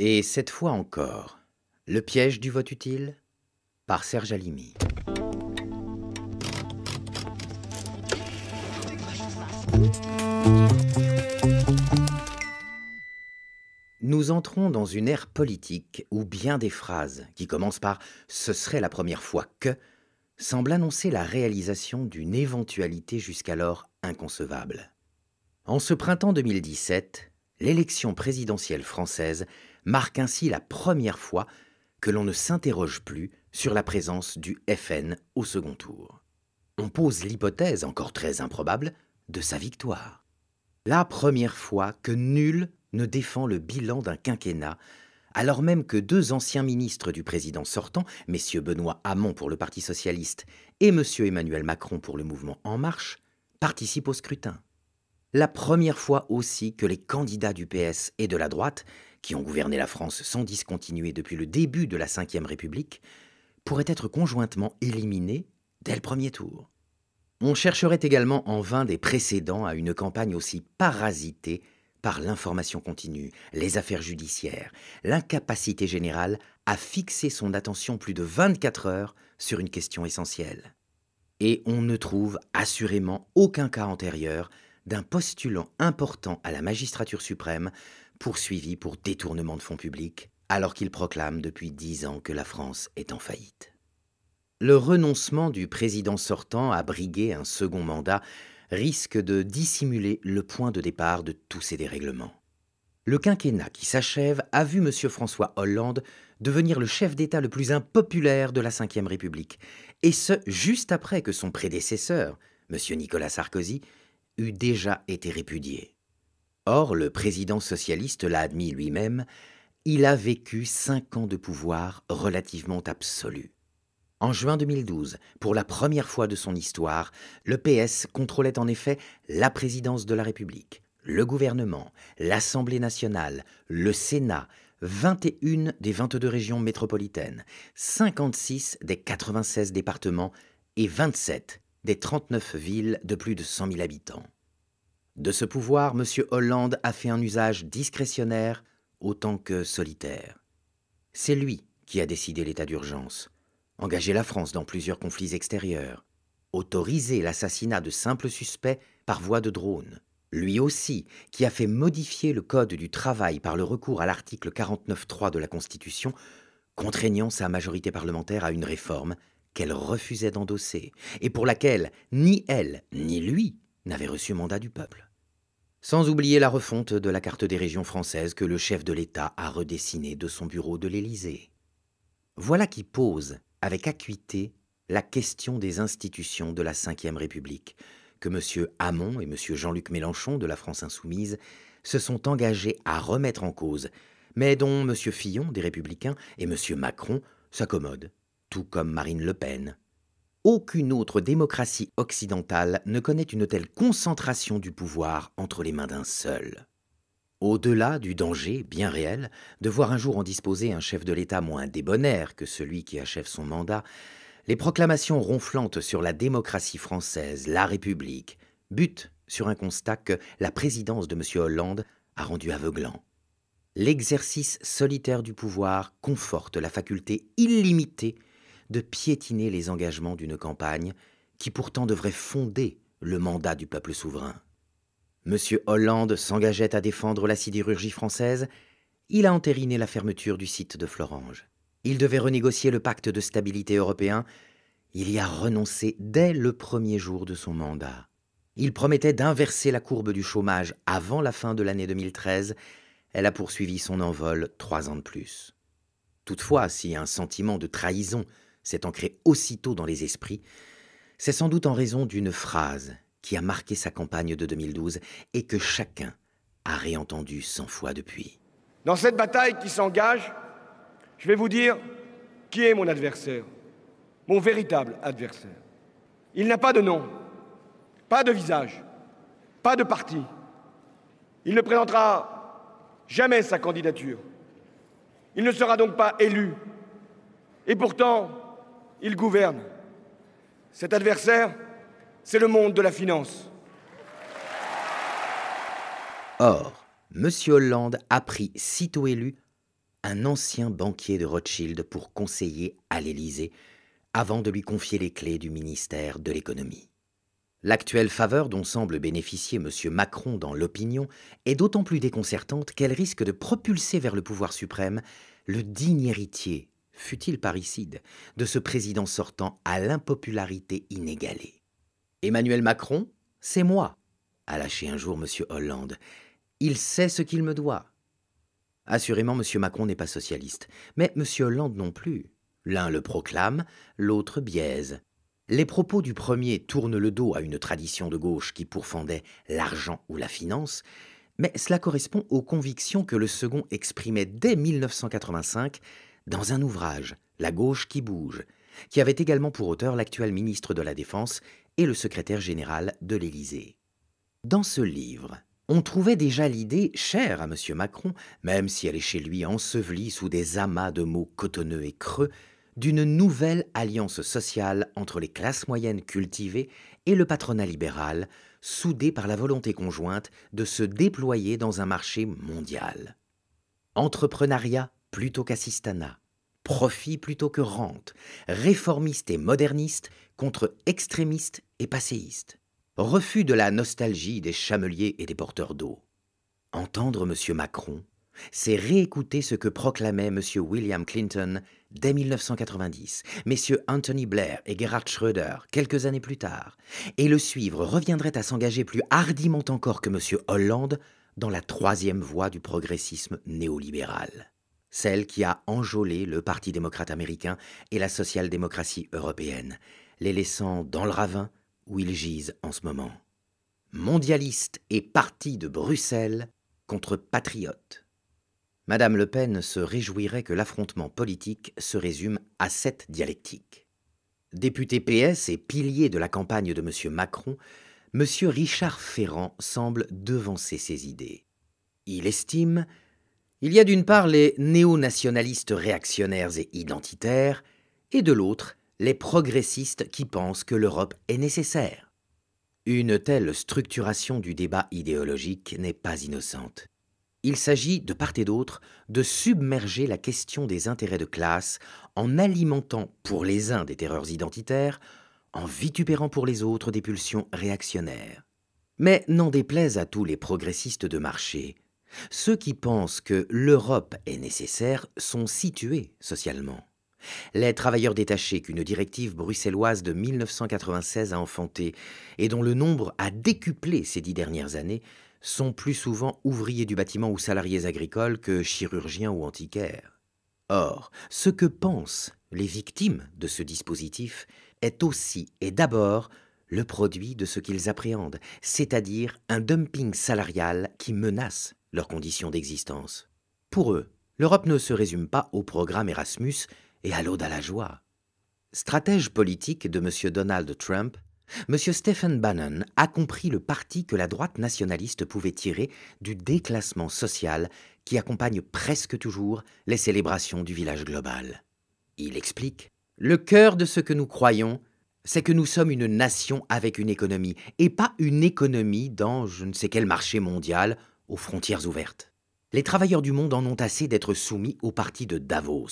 Et cette fois encore, Le piège du vote utile par Serge Alimi. Nous entrons dans une ère politique où bien des phrases, qui commencent par Ce serait la première fois que, semblent annoncer la réalisation d'une éventualité jusqu'alors inconcevable. En ce printemps 2017, l'élection présidentielle française marque ainsi la première fois que l'on ne s'interroge plus sur la présence du FN au second tour. On pose l'hypothèse, encore très improbable, de sa victoire. La première fois que nul ne défend le bilan d'un quinquennat, alors même que deux anciens ministres du président sortant, M. Benoît Hamon pour le Parti socialiste et M. Emmanuel Macron pour le mouvement En Marche, participent au scrutin la première fois aussi que les candidats du PS et de la droite, qui ont gouverné la France sans discontinuer depuis le début de la Ve République, pourraient être conjointement éliminés dès le premier tour. On chercherait également en vain des précédents à une campagne aussi parasitée par l'information continue, les affaires judiciaires, l'incapacité générale à fixer son attention plus de 24 heures sur une question essentielle. Et on ne trouve assurément aucun cas antérieur d'un postulant important à la magistrature suprême, poursuivi pour détournement de fonds publics, alors qu'il proclame depuis dix ans que la France est en faillite. Le renoncement du président sortant à briguer un second mandat risque de dissimuler le point de départ de tous ces dérèglements. Le quinquennat qui s'achève a vu M. François Hollande devenir le chef d'État le plus impopulaire de la Ve République, et ce juste après que son prédécesseur, M. Nicolas Sarkozy, eût déjà été répudié. Or, le président socialiste l'a admis lui-même, il a vécu cinq ans de pouvoir relativement absolu. En juin 2012, pour la première fois de son histoire, le PS contrôlait en effet la présidence de la République, le gouvernement, l'Assemblée nationale, le Sénat, 21 des 22 régions métropolitaines, 56 des 96 départements et 27 des 39 villes de plus de 100 000 habitants. De ce pouvoir, M. Hollande a fait un usage discrétionnaire autant que solitaire. C'est lui qui a décidé l'état d'urgence, engagé la France dans plusieurs conflits extérieurs, autorisé l'assassinat de simples suspects par voie de drone. Lui aussi, qui a fait modifier le Code du travail par le recours à l'article 49.3 de la Constitution, contraignant sa majorité parlementaire à une réforme qu'elle refusait d'endosser, et pour laquelle ni elle ni lui n'avaient reçu mandat du peuple. Sans oublier la refonte de la carte des régions françaises que le chef de l'État a redessinée de son bureau de l'Élysée. Voilà qui pose, avec acuité, la question des institutions de la Ve République, que M. Hamon et M. Jean-Luc Mélenchon de la France Insoumise se sont engagés à remettre en cause, mais dont M. Fillon des Républicains et M. Macron s'accommodent tout comme Marine Le Pen. Aucune autre démocratie occidentale ne connaît une telle concentration du pouvoir entre les mains d'un seul. Au-delà du danger, bien réel, de voir un jour en disposer un chef de l'État moins débonnaire que celui qui achève son mandat, les proclamations ronflantes sur la démocratie française, la République, butent sur un constat que la présidence de M. Hollande a rendu aveuglant. L'exercice solitaire du pouvoir conforte la faculté illimitée de piétiner les engagements d'une campagne qui pourtant devrait fonder le mandat du peuple souverain. M. Hollande s'engageait à défendre la sidérurgie française, il a entériné la fermeture du site de Florange. Il devait renégocier le pacte de stabilité européen, il y a renoncé dès le premier jour de son mandat. Il promettait d'inverser la courbe du chômage avant la fin de l'année 2013, elle a poursuivi son envol trois ans de plus. Toutefois, si un sentiment de trahison s'est ancrée aussitôt dans les esprits, c'est sans doute en raison d'une phrase qui a marqué sa campagne de 2012 et que chacun a réentendu cent fois depuis. Dans cette bataille qui s'engage, je vais vous dire qui est mon adversaire, mon véritable adversaire. Il n'a pas de nom, pas de visage, pas de parti. Il ne présentera jamais sa candidature. Il ne sera donc pas élu. Et pourtant, il gouverne. Cet adversaire, c'est le monde de la finance. Or, M. Hollande a pris, sitôt élu, un ancien banquier de Rothschild pour conseiller à l'Élysée, avant de lui confier les clés du ministère de l'économie. L'actuelle faveur dont semble bénéficier M. Macron dans l'opinion est d'autant plus déconcertante qu'elle risque de propulser vers le pouvoir suprême le digne héritier fut-il parricide, de ce président sortant à l'impopularité inégalée. Emmanuel Macron, c'est moi, a lâché un jour M. Hollande. Il sait ce qu'il me doit. Assurément, M. Macron n'est pas socialiste, mais M. Hollande non plus. L'un le proclame, l'autre biaise. Les propos du premier tournent le dos à une tradition de gauche qui pourfendait l'argent ou la finance, mais cela correspond aux convictions que le second exprimait dès 1985 dans un ouvrage, La gauche qui bouge, qui avait également pour auteur l'actuel ministre de la Défense et le secrétaire général de l'Élysée. Dans ce livre, on trouvait déjà l'idée chère à M. Macron, même si elle est chez lui ensevelie sous des amas de mots cotonneux et creux, d'une nouvelle alliance sociale entre les classes moyennes cultivées et le patronat libéral, soudée par la volonté conjointe de se déployer dans un marché mondial. Entrepreneuriat, plutôt qu'assistanat, profit plutôt que rente, réformiste et moderniste contre extrémiste et passéiste, refus de la nostalgie des chameliers et des porteurs d'eau. Entendre M. Macron, c'est réécouter ce que proclamait M. William Clinton dès 1990, messieurs Anthony Blair et Gerhard Schröder quelques années plus tard, et le suivre reviendrait à s'engager plus hardiment encore que M. Hollande dans la troisième voie du progressisme néolibéral celle qui a enjolé le Parti démocrate américain et la social-démocratie européenne, les laissant dans le ravin où ils gisent en ce moment. Mondialiste et parti de Bruxelles contre patriote. Madame Le Pen se réjouirait que l'affrontement politique se résume à cette dialectique. Député PS et pilier de la campagne de M. Macron, M. Richard Ferrand semble devancer ses idées. Il estime il y a d'une part les néo-nationalistes réactionnaires et identitaires, et de l'autre les progressistes qui pensent que l'Europe est nécessaire. Une telle structuration du débat idéologique n'est pas innocente. Il s'agit, de part et d'autre, de submerger la question des intérêts de classe en alimentant pour les uns des terreurs identitaires, en vitupérant pour les autres des pulsions réactionnaires. Mais n'en déplaise à tous les progressistes de marché, ceux qui pensent que l'Europe est nécessaire sont situés socialement. Les travailleurs détachés qu'une directive bruxelloise de 1996 a enfantés et dont le nombre a décuplé ces dix dernières années sont plus souvent ouvriers du bâtiment ou salariés agricoles que chirurgiens ou antiquaires. Or, ce que pensent les victimes de ce dispositif est aussi et d'abord le produit de ce qu'ils appréhendent, c'est-à-dire un dumping salarial qui menace leurs conditions d'existence. Pour eux, l'Europe ne se résume pas au programme Erasmus et à l'aude à la joie. Stratège politique de M. Donald Trump, M. Stephen Bannon a compris le parti que la droite nationaliste pouvait tirer du déclassement social qui accompagne presque toujours les célébrations du village global. Il explique Le cœur de ce que nous croyons, c'est que nous sommes une nation avec une économie, et pas une économie dans je ne sais quel marché mondial aux frontières ouvertes. Les travailleurs du monde en ont assez d'être soumis au parti de Davos.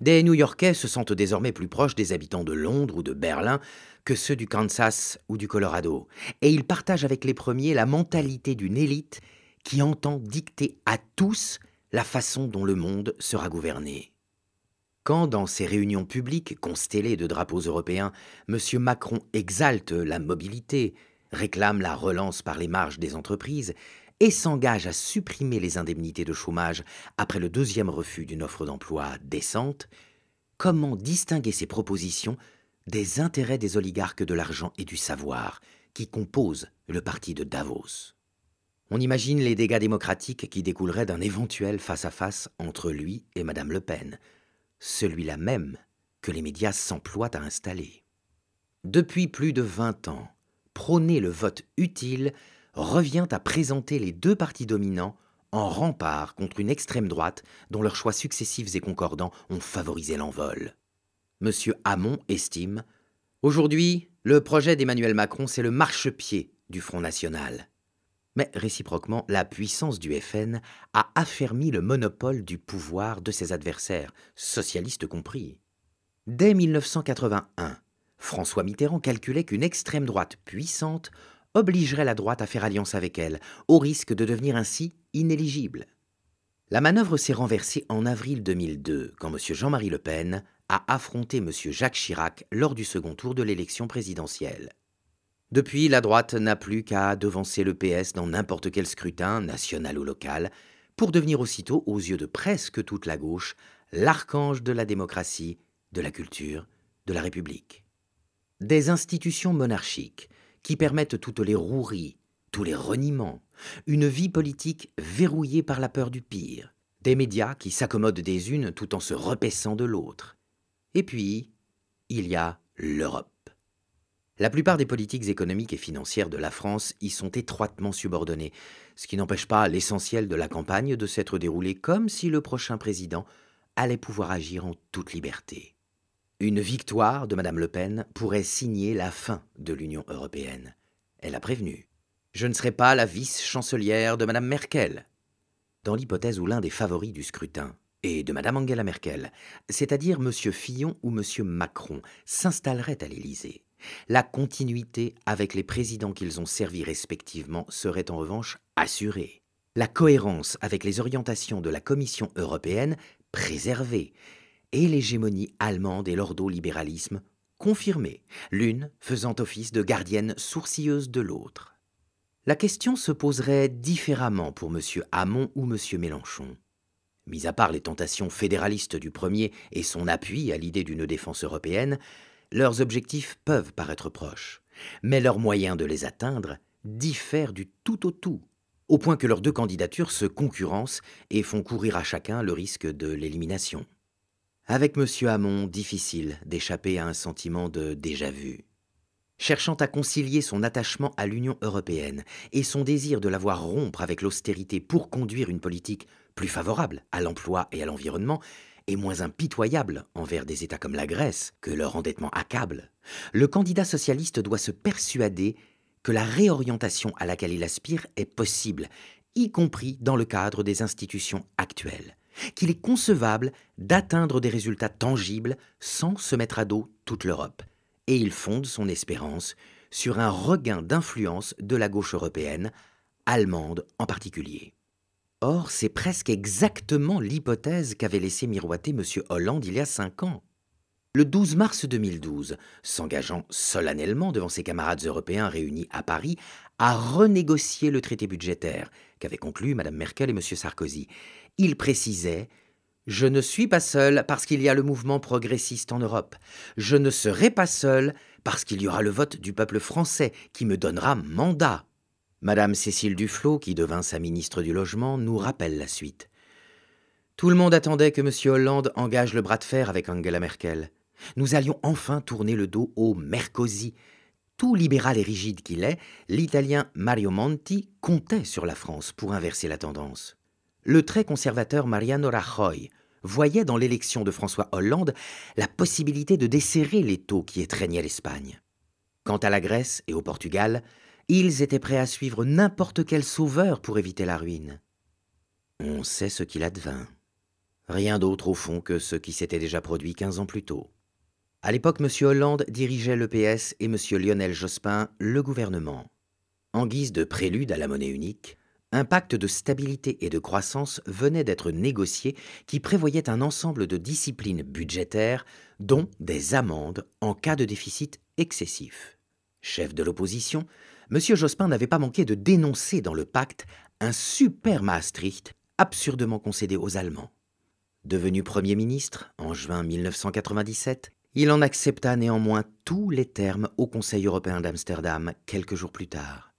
Des New-Yorkais se sentent désormais plus proches des habitants de Londres ou de Berlin que ceux du Kansas ou du Colorado, et ils partagent avec les premiers la mentalité d'une élite qui entend dicter à tous la façon dont le monde sera gouverné. Quand, dans ces réunions publiques constellées de drapeaux européens, M. Macron exalte la mobilité, réclame la relance par les marges des entreprises, et s'engage à supprimer les indemnités de chômage après le deuxième refus d'une offre d'emploi décente, comment distinguer ces propositions des intérêts des oligarques de l'argent et du savoir qui composent le parti de Davos On imagine les dégâts démocratiques qui découleraient d'un éventuel face-à-face entre lui et Madame Le Pen, celui-là même que les médias s'emploient à installer. Depuis plus de 20 ans, prôner le vote utile revient à présenter les deux partis dominants en rempart contre une extrême droite dont leurs choix successifs et concordants ont favorisé l'envol. M. Hamon estime Aujourd'hui, le projet d'Emmanuel Macron, c'est le marchepied du Front National. Mais réciproquement, la puissance du FN a affermi le monopole du pouvoir de ses adversaires, socialistes compris. Dès 1981, François Mitterrand calculait qu'une extrême droite puissante obligerait la droite à faire alliance avec elle, au risque de devenir ainsi inéligible. La manœuvre s'est renversée en avril 2002, quand M. Jean-Marie Le Pen a affronté M. Jacques Chirac lors du second tour de l'élection présidentielle. Depuis, la droite n'a plus qu'à devancer le PS dans n'importe quel scrutin, national ou local, pour devenir aussitôt, aux yeux de presque toute la gauche, l'archange de la démocratie, de la culture, de la République. Des institutions monarchiques, qui permettent toutes les roueries, tous les reniements, une vie politique verrouillée par la peur du pire, des médias qui s'accommodent des unes tout en se repaissant de l'autre. Et puis, il y a l'Europe. La plupart des politiques économiques et financières de la France y sont étroitement subordonnées, ce qui n'empêche pas l'essentiel de la campagne de s'être déroulé comme si le prochain président allait pouvoir agir en toute liberté. Une victoire de Mme Le Pen pourrait signer la fin de l'Union européenne. Elle a prévenu. Je ne serai pas la vice-chancelière de Mme Merkel. Dans l'hypothèse où l'un des favoris du scrutin et de Mme Angela Merkel, c'est-à-dire M. Fillon ou M. Macron, s'installerait à l'Élysée. La continuité avec les présidents qu'ils ont servis respectivement serait en revanche assurée. La cohérence avec les orientations de la Commission européenne préservée et l'hégémonie allemande et l'ordo-libéralisme l'une faisant office de gardienne sourcilleuse de l'autre. La question se poserait différemment pour M. Hamon ou M. Mélenchon. Mis à part les tentations fédéralistes du premier et son appui à l'idée d'une défense européenne, leurs objectifs peuvent paraître proches, mais leurs moyens de les atteindre diffèrent du tout au tout, au point que leurs deux candidatures se concurrencent et font courir à chacun le risque de l'élimination. Avec M. Hamon, difficile d'échapper à un sentiment de déjà-vu. Cherchant à concilier son attachement à l'Union européenne et son désir de la voir rompre avec l'austérité pour conduire une politique plus favorable à l'emploi et à l'environnement, et moins impitoyable envers des États comme la Grèce, que leur endettement accable, le candidat socialiste doit se persuader que la réorientation à laquelle il aspire est possible, y compris dans le cadre des institutions actuelles qu'il est concevable d'atteindre des résultats tangibles sans se mettre à dos toute l'Europe. Et il fonde son espérance sur un regain d'influence de la gauche européenne, allemande en particulier. Or, c'est presque exactement l'hypothèse qu'avait laissé miroiter M. Hollande il y a cinq ans. Le 12 mars 2012, s'engageant solennellement devant ses camarades européens réunis à Paris à renégocier le traité budgétaire qu'avaient conclu Mme Merkel et M. Sarkozy, il précisait Je ne suis pas seul parce qu'il y a le mouvement progressiste en Europe. Je ne serai pas seul parce qu'il y aura le vote du peuple français qui me donnera mandat. Madame Cécile Duflot, qui devint sa ministre du Logement, nous rappelle la suite. Tout le monde attendait que M. Hollande engage le bras de fer avec Angela Merkel. Nous allions enfin tourner le dos au Mercosi. Tout libéral et rigide qu'il est, l'Italien Mario Monti comptait sur la France pour inverser la tendance le très conservateur Mariano Rajoy voyait dans l'élection de François Hollande la possibilité de desserrer les taux qui étreignaient l'Espagne. Quant à la Grèce et au Portugal, ils étaient prêts à suivre n'importe quel sauveur pour éviter la ruine. On sait ce qu'il advint. Rien d'autre au fond que ce qui s'était déjà produit quinze ans plus tôt. À l'époque, M. Hollande dirigeait l'EPS et M. Lionel Jospin le gouvernement. En guise de prélude à la monnaie unique, un pacte de stabilité et de croissance venait d'être négocié qui prévoyait un ensemble de disciplines budgétaires, dont des amendes en cas de déficit excessif. Chef de l'opposition, M. Jospin n'avait pas manqué de dénoncer dans le pacte un super Maastricht absurdement concédé aux Allemands. Devenu Premier ministre en juin 1997, il en accepta néanmoins tous les termes au Conseil européen d'Amsterdam quelques jours plus tard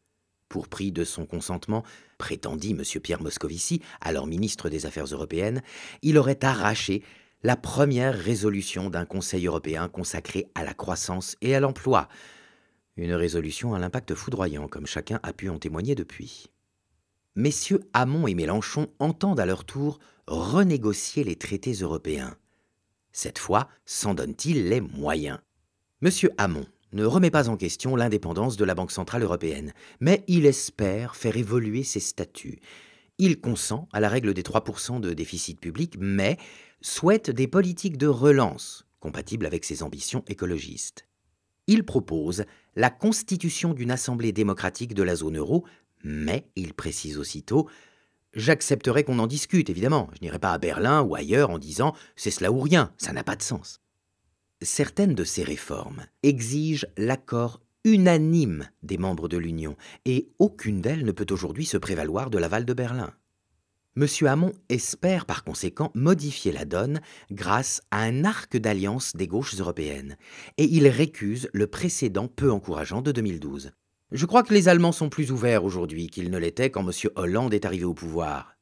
pour prix de son consentement, prétendit M. Pierre Moscovici, alors ministre des Affaires européennes, il aurait arraché la première résolution d'un Conseil européen consacré à la croissance et à l'emploi. Une résolution à l'impact foudroyant, comme chacun a pu en témoigner depuis. Messieurs Hamon et Mélenchon entendent à leur tour renégocier les traités européens. Cette fois, s'en donnent-ils les moyens M. Hamon, ne remet pas en question l'indépendance de la Banque centrale européenne, mais il espère faire évoluer ses statuts. Il consent à la règle des 3% de déficit public, mais souhaite des politiques de relance compatibles avec ses ambitions écologistes. Il propose la constitution d'une assemblée démocratique de la zone euro, mais il précise aussitôt J'accepterai qu'on en discute, évidemment. Je n'irai pas à Berlin ou ailleurs en disant C'est cela ou rien, ça n'a pas de sens. Certaines de ces réformes exigent l'accord unanime des membres de l'Union, et aucune d'elles ne peut aujourd'hui se prévaloir de l'aval de Berlin. M. Hamon espère par conséquent modifier la donne grâce à un arc d'alliance des gauches européennes, et il récuse le précédent peu encourageant de 2012. Je crois que les Allemands sont plus ouverts aujourd'hui qu'ils ne l'étaient quand M. Hollande est arrivé au pouvoir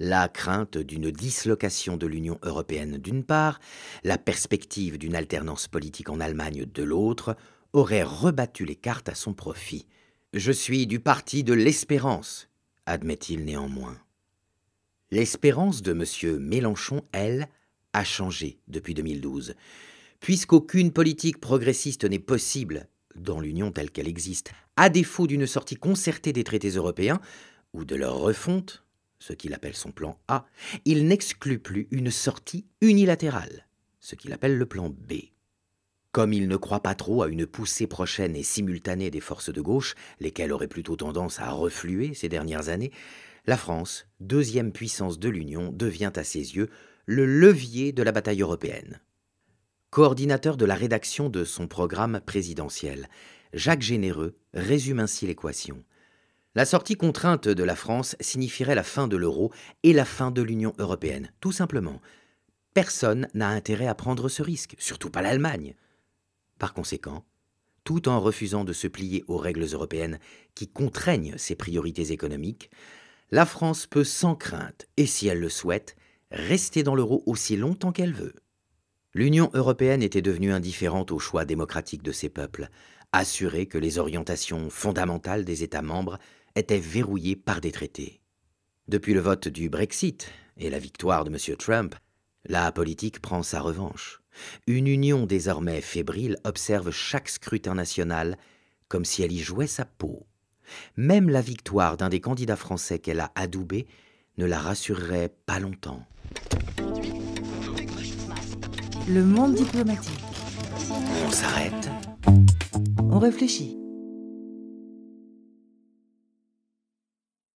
la crainte d'une dislocation de l'Union européenne d'une part, la perspective d'une alternance politique en Allemagne de l'autre, aurait rebattu les cartes à son profit. Je suis du parti de l'espérance, admet-il néanmoins. L'espérance de M. Mélenchon, elle, a changé depuis 2012, puisqu'aucune politique progressiste n'est possible dans l'Union telle qu'elle existe, à défaut d'une sortie concertée des traités européens ou de leur refonte, ce qu'il appelle son plan A, il n'exclut plus une sortie unilatérale, ce qu'il appelle le plan B. Comme il ne croit pas trop à une poussée prochaine et simultanée des forces de gauche, lesquelles auraient plutôt tendance à refluer ces dernières années, la France, deuxième puissance de l'Union, devient à ses yeux le levier de la bataille européenne. Coordinateur de la rédaction de son programme présidentiel, Jacques Généreux résume ainsi l'équation. La sortie contrainte de la France signifierait la fin de l'euro et la fin de l'Union européenne, tout simplement. Personne n'a intérêt à prendre ce risque, surtout pas l'Allemagne. Par conséquent, tout en refusant de se plier aux règles européennes qui contraignent ses priorités économiques, la France peut sans crainte, et si elle le souhaite, rester dans l'euro aussi longtemps qu'elle veut. L'Union européenne était devenue indifférente aux choix démocratiques de ses peuples, assurée que les orientations fondamentales des États membres était verrouillée par des traités. Depuis le vote du Brexit et la victoire de M. Trump, la politique prend sa revanche. Une union désormais fébrile observe chaque scrutin national comme si elle y jouait sa peau. Même la victoire d'un des candidats français qu'elle a adoubé ne la rassurerait pas longtemps. Le monde diplomatique. On s'arrête. On réfléchit.